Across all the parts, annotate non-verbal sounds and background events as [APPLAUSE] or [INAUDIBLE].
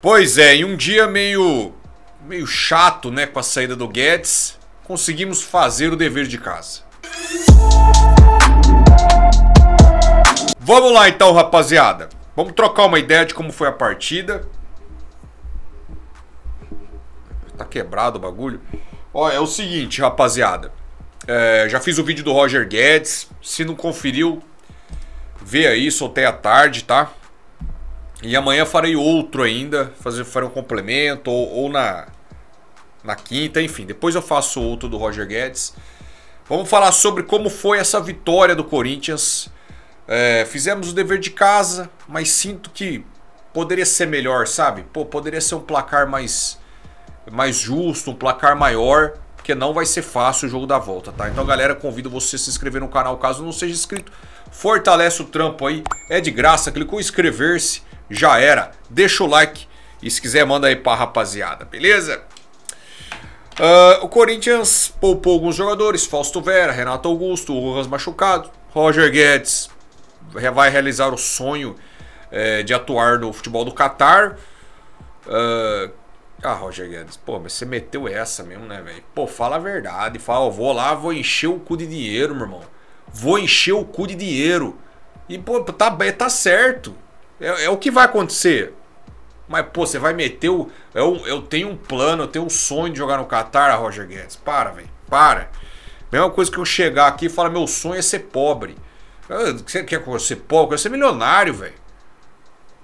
Pois é, em um dia meio meio chato, né, com a saída do Guedes, conseguimos fazer o dever de casa. Vamos lá então, rapaziada. Vamos trocar uma ideia de como foi a partida. Tá quebrado o bagulho. Ó, é o seguinte, rapaziada. É, já fiz o vídeo do Roger Guedes. Se não conferiu, vê aí, soltei à tarde, tá? E amanhã farei outro ainda, fazer, farei um complemento, ou, ou na, na quinta, enfim. Depois eu faço outro do Roger Guedes. Vamos falar sobre como foi essa vitória do Corinthians. É, fizemos o dever de casa, mas sinto que poderia ser melhor, sabe? Pô, poderia ser um placar mais, mais justo, um placar maior, porque não vai ser fácil o jogo da volta, tá? Então, galera, convido você a se inscrever no canal caso não seja inscrito. Fortalece o trampo aí, é de graça, clicou em inscrever-se já era. Deixa o like e se quiser manda aí pra rapaziada, beleza? Uh, o Corinthians poupou alguns jogadores, Fausto Vera, Renato Augusto, Rojas machucado, Roger Guedes vai realizar o sonho é, de atuar no futebol do Catar. Uh, ah, Roger Guedes, pô, mas você meteu essa mesmo, né, velho? Pô, fala a verdade, fala, ó, vou lá, vou encher o cu de dinheiro, meu irmão. Vou encher o cu de dinheiro. E, pô, tá, tá certo. É, é o que vai acontecer. Mas, pô, você vai meter o. Eu, é eu tenho um plano, eu tenho um sonho de jogar no Qatar, Roger Guedes. Para, velho. Para. Mesma coisa que eu chegar aqui e falar: meu sonho é ser pobre. Ah, você quer ser pobre? Eu quero ser milionário, velho.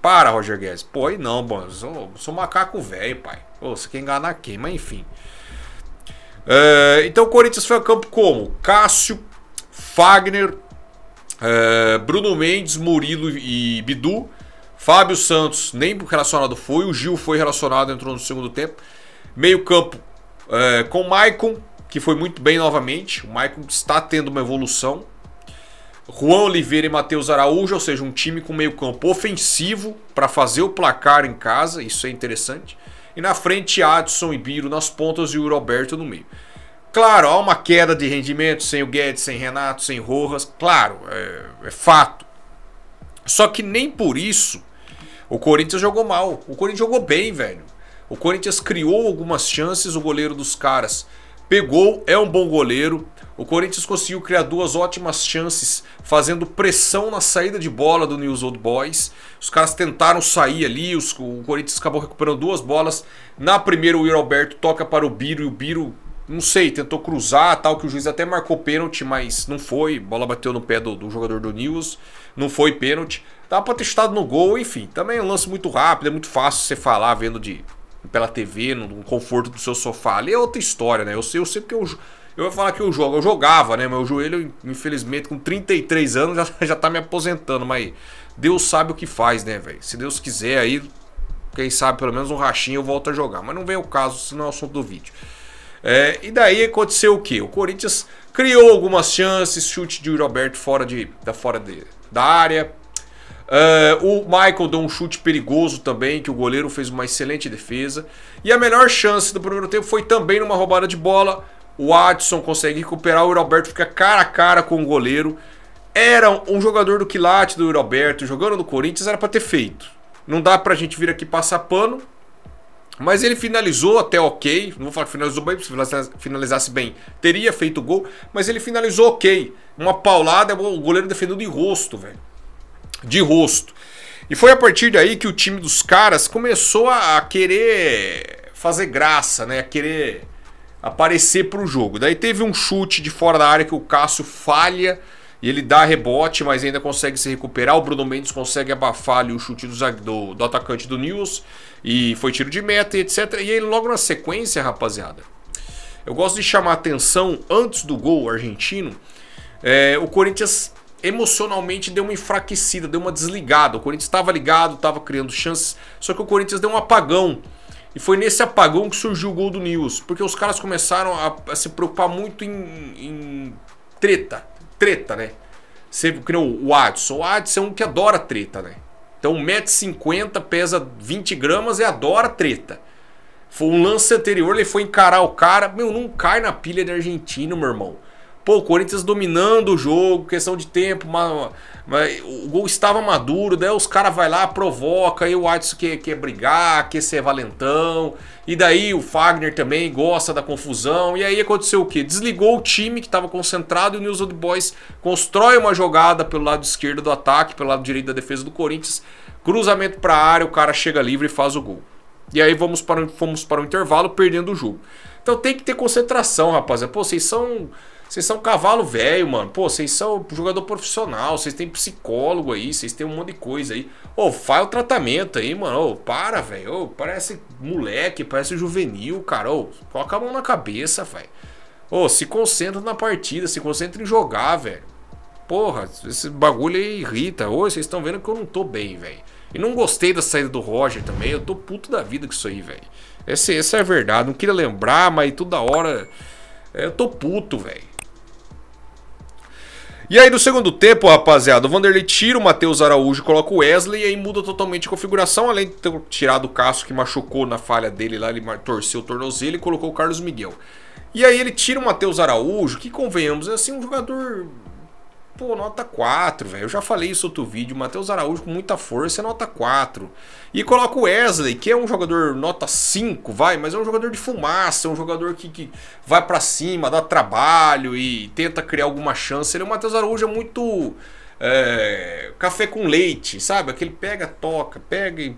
Para, Roger Guedes. Pô, aí não, mano. Sou, sou macaco velho, pai. Pô, você quer enganar quem? Mas enfim. É, então o Corinthians foi a campo como? Cássio, Fagner, é, Bruno Mendes, Murilo e Bidu. Fábio Santos nem relacionado foi, o Gil foi relacionado, entrou no segundo tempo. Meio campo é, com o Maicon, que foi muito bem novamente. O Maicon está tendo uma evolução. Juan Oliveira e Matheus Araújo, ou seja, um time com meio campo ofensivo para fazer o placar em casa, isso é interessante. E na frente, Adson e Biro nas pontas e o Roberto no meio. Claro, há uma queda de rendimento sem o Guedes, sem Renato, sem Rojas, claro, é, é fato. Só que nem por isso o Corinthians jogou mal. O Corinthians jogou bem, velho. O Corinthians criou algumas chances, o goleiro dos caras pegou, é um bom goleiro. O Corinthians conseguiu criar duas ótimas chances, fazendo pressão na saída de bola do News Old Boys. Os caras tentaram sair ali, os, o Corinthians acabou recuperando duas bolas. Na primeira, o Yuri Alberto toca para o Biro e o Biro não sei, tentou cruzar, tal, que o juiz até marcou pênalti, mas não foi. Bola bateu no pé do, do jogador do News, não foi pênalti. Dá pra ter chutado no gol, enfim. Também é um lance muito rápido, é muito fácil você falar vendo de pela TV, no, no conforto do seu sofá. Ali é outra história, né? Eu sei, eu sei porque eu, eu ia falar que eu jogo. Eu jogava, né? Meu joelho, infelizmente, com 33 anos, [LAUGHS] já, já tá me aposentando, mas Deus sabe o que faz, né, velho? Se Deus quiser aí, quem sabe pelo menos um rachinho eu volto a jogar. Mas não vem o caso, senão é o assunto do vídeo. É, e daí aconteceu o quê? O Corinthians criou algumas chances, chute de Roberto fora, de, da, fora de, da área. Ah, o Michael deu um chute perigoso também, que o goleiro fez uma excelente defesa. E a melhor chance do primeiro tempo foi também numa roubada de bola. O Adson consegue recuperar, o Roberto fica cara a cara com o goleiro. Era um jogador do quilate do Roberto, jogando no Corinthians, era para ter feito. Não dá pra gente vir aqui passar pano, mas ele finalizou até ok. Não vou falar que finalizou bem, porque se finalizasse bem, teria feito gol. Mas ele finalizou ok. Uma paulada, o goleiro defendeu de rosto, velho. De rosto. E foi a partir daí que o time dos caras começou a, querer fazer graça, né? A querer aparecer para o jogo. Daí teve um chute de fora da área que o Cássio falha. E ele dá rebote, mas ainda consegue se recuperar. O Bruno Mendes consegue abafar ali o chute do, do, do atacante do News. E foi tiro de meta, e etc. E aí, logo na sequência, rapaziada, eu gosto de chamar a atenção antes do gol argentino. É, o Corinthians emocionalmente deu uma enfraquecida, deu uma desligada. O Corinthians estava ligado, estava criando chances, só que o Corinthians deu um apagão. E foi nesse apagão que surgiu o gol do News, porque os caras começaram a, a se preocupar muito em, em treta, treta, né? Você criou o Adson. O Adson é um que adora treta, né? Então 1,50m, pesa 20 gramas e adora treta. Foi um lance anterior, ele foi encarar o cara. Meu, não cai na pilha de argentino, meu irmão. Pô, o Corinthians dominando o jogo, questão de tempo, mas, mas o gol estava maduro, daí os caras vai lá, provoca, aí o Watson quer, quer brigar, quer ser valentão, e daí o Fagner também gosta da confusão, e aí aconteceu o quê? Desligou o time que estava concentrado e o News Old Boys constrói uma jogada pelo lado esquerdo do ataque, pelo lado direito da defesa do Corinthians, cruzamento para a área, o cara chega livre e faz o gol. E aí vamos para, fomos para o intervalo perdendo o jogo. Então tem que ter concentração, rapaziada. Pô, vocês são vocês são cavalo velho, mano. Pô, vocês são jogador profissional, vocês têm psicólogo aí, vocês têm um monte de coisa aí. Ô, faz o tratamento aí, mano. Ô, para, velho. Parece moleque, parece juvenil, cara. Ô, coloca a mão na cabeça, velho. Ô, se concentra na partida, se concentra em jogar, velho. Porra, esse bagulho aí irrita. Ô, vocês estão vendo que eu não tô bem, velho. E não gostei da saída do Roger também. Eu tô puto da vida com isso aí, velho. Essa é a verdade. Não queria lembrar, mas toda hora. É, eu tô puto, velho. E aí no segundo tempo, rapaziada, o Vanderlei tira o Matheus Araújo, coloca o Wesley e aí muda totalmente a configuração, além de ter tirado o Cássio que machucou na falha dele lá, ele torceu o tornozelo e colocou o Carlos Miguel. E aí ele tira o Matheus Araújo, que convenhamos, é assim um jogador pô, nota 4, velho. Eu já falei isso outro vídeo. Matheus Araújo com muita força é nota 4. E coloca o Wesley, que é um jogador nota 5, vai, mas é um jogador de fumaça, é um jogador que, que vai para cima, dá trabalho e tenta criar alguma chance. Ele, o é Matheus Araújo é muito é, café com leite, sabe? Aquele pega, toca, pega e.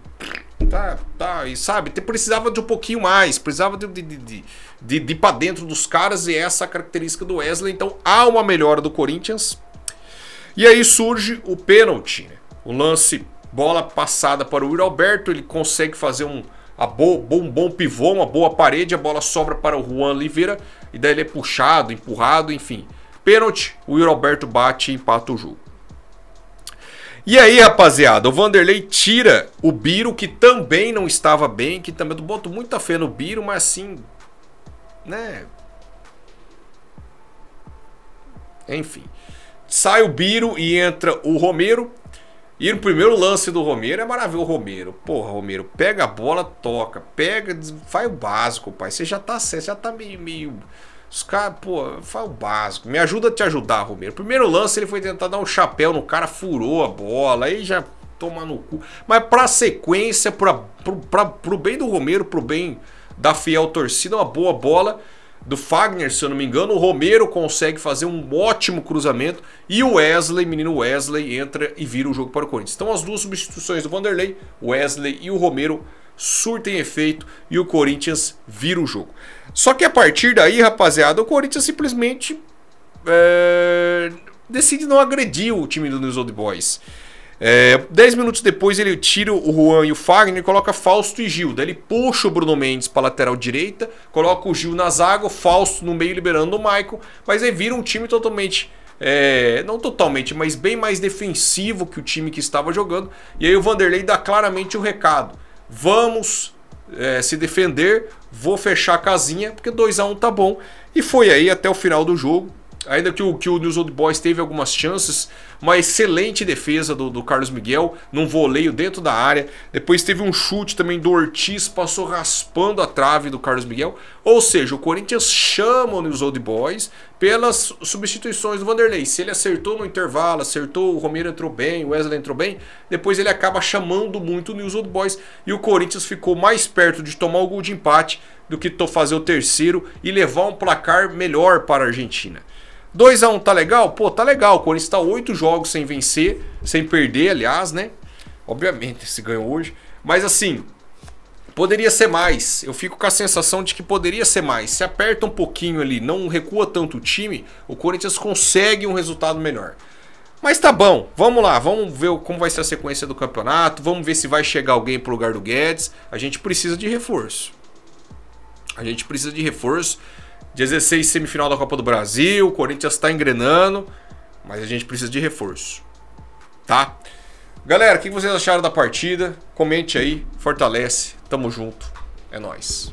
Tá, tá, e sabe, precisava de um pouquinho mais, precisava de, de, de, de, de ir pra dentro dos caras, e essa é a característica do Wesley. Então há uma melhora do Corinthians, e aí surge o pênalti, né? o lance, bola passada para o Yuri Alberto, ele consegue fazer um, a um bom pivô, uma boa parede, a bola sobra para o Juan Oliveira, e daí ele é puxado, empurrado, enfim. Pênalti, o Yuri Alberto bate e empata o jogo. E aí, rapaziada, o Vanderlei tira o Biro, que também não estava bem, que também eu boto muita fé no Biro, mas assim, né? Enfim sai o Biro e entra o Romero. E no primeiro lance do Romero é maravilhoso. Romero, porra, Romero, pega a bola, toca, pega, faz o básico, pai. Você já tá certo, já tá meio. meio... Os caras, pô, faz o básico. Me ajuda a te ajudar, Romero. Primeiro lance ele foi tentar dar um chapéu no cara, furou a bola, aí já toma no cu. Mas pra sequência, pra, pra, pra, pro bem do Romero, pro bem da fiel torcida, uma boa bola do Fagner, se eu não me engano. O Romero consegue fazer um ótimo cruzamento e o Wesley, menino Wesley, entra e vira o jogo para o Corinthians. Então as duas substituições do Vanderlei, Wesley e o Romero surtem efeito e o Corinthians vira o jogo. Só que a partir daí, rapaziada, o Corinthians simplesmente é, decide não agredir o time do News Old Boys. É, dez minutos depois ele tira o Juan e o Fagner, coloca Fausto e Gil. Daí ele puxa o Bruno Mendes para lateral direita, coloca o Gil na zaga, o Fausto no meio liberando o Michael. Mas aí vira um time totalmente é, não totalmente, mas bem mais defensivo que o time que estava jogando. E aí o Vanderlei dá claramente o recado: vamos é, se defender, vou fechar a casinha, porque 2 a 1 um tá bom. E foi aí até o final do jogo. Ainda que o, que o News Old Boys teve algumas chances, uma excelente defesa do, do Carlos Miguel, num voleio dentro da área. Depois teve um chute também do Ortiz, passou raspando a trave do Carlos Miguel. Ou seja, o Corinthians chama o News Old Boys pelas substituições do Vanderlei. Se ele acertou no intervalo, acertou, o Romero entrou bem, o Wesley entrou bem, depois ele acaba chamando muito o News Old Boys e o Corinthians ficou mais perto de tomar o gol de empate do que fazer o terceiro e levar um placar melhor para a Argentina. 2x1 um, tá legal? Pô, tá legal. O Corinthians tá 8 jogos sem vencer, sem perder, aliás, né? Obviamente, se ganhou hoje. Mas assim, poderia ser mais. Eu fico com a sensação de que poderia ser mais. Se aperta um pouquinho ali, não recua tanto o time, o Corinthians consegue um resultado melhor. Mas tá bom, vamos lá, vamos ver como vai ser a sequência do campeonato, vamos ver se vai chegar alguém pro lugar do Guedes. A gente precisa de reforço. A gente precisa de reforço. 16 semifinal da Copa do Brasil, o Corinthians está engrenando, mas a gente precisa de reforço. Tá? Galera, o que vocês acharam da partida? Comente aí, fortalece, tamo junto, é nós.